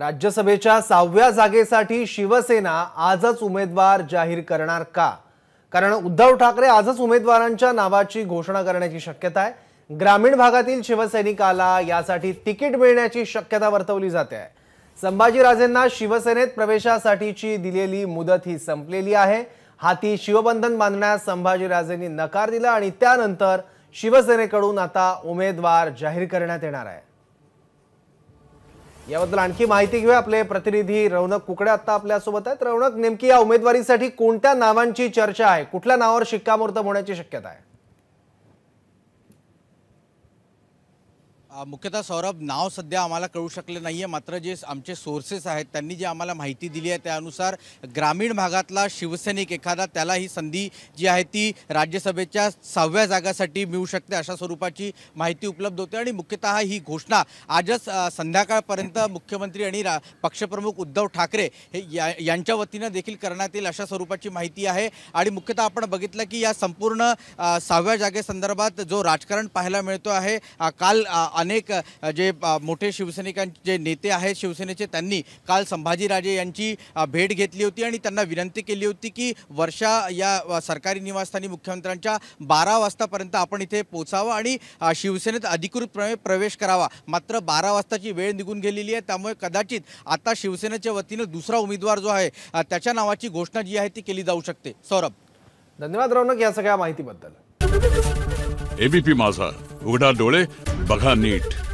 राज्यसभेच्या सहाव्या जागेसाठी शिवसेना आजच उमेदवार जाहीर करणार का कारण उद्धव ठाकरे आजच उमेदवारांच्या नावाची घोषणा करण्याची शक्यता आहे ग्रामीण भागातील शिवसैनिकाला यासाठी तिकीट मिळण्याची शक्यता वर्तवली जाते आहे संभाजीराजेंना शिवसेनेत प्रवेशासाठीची दिलेली मुदत ही संपलेली आहे हाती शिवबंधन बांधण्यास संभाजीराजेंनी नकार दिला आणि त्यानंतर शिवसेनेकडून आता उमेदवार जाहीर करण्यात येणार आहे याबद्दल आणखी माहिती घेऊया आपले प्रतिनिधी रौनक कुकडे आता आपल्यासोबत आहेत रौनक नेमकी या उमेदवारीसाठी कोणत्या नावांची चर्चा आहे कुठल्या नावावर शिक्कामोर्तब होण्याची शक्यता आहे मुख्यतः सौरभ नाव सध्या आम्हाला कळू शकले नाही आहे मात्र जे आमचे सोर्सेस आहेत त्यांनी जी आम्हाला माहिती दिली आहे त्यानुसार ग्रामीण भागातला शिवसैनिक एखादा त्याला ही संधी जी आहे ती राज्यसभेच्या सहाव्या जागासाठी मिळू शकते अशा स्वरूपाची माहिती उपलब्ध होते आणि मुख्यतः ही घोषणा आजच संध्याकाळपर्यंत मुख्यमंत्री आणि रा पक्षप्रमुख उद्धव ठाकरे हे या यांच्या वतीनं देखील करण्यात येईल अशा स्वरूपाची माहिती आहे आणि मुख्यतः आपण बघितलं की या संपूर्ण सहाव्या जागेसंदर्भात जो राजकारण पाहायला मिळतो आहे काल अनेक जे मोठे शिवसैनिकांचे नेते आहेत शिवसेनेचे त्यांनी काल संभाजीराजे यांची भेट घेतली होती आणि त्यांना विनंती केली होती की वर्षा या सरकारी निवासस्थानी मुख्यमंत्र्यांच्या बारा वाजतापर्यंत आपण इथे पोचावं आणि शिवसेनेत अधिकृतपणे प्रवेश करावा मात्र बारा वाजताची वेळ निघून गेलेली आहे त्यामुळे कदाचित आता शिवसेनेच्या वतीनं दुसरा उमेदवार जो आहे त्याच्या नावाची घोषणा जी आहे ती केली जाऊ शकते सौरभ धन्यवाद रौनक या सगळ्या माहितीबद्दल एबीपी माझा उघडा डोळे बघा नीट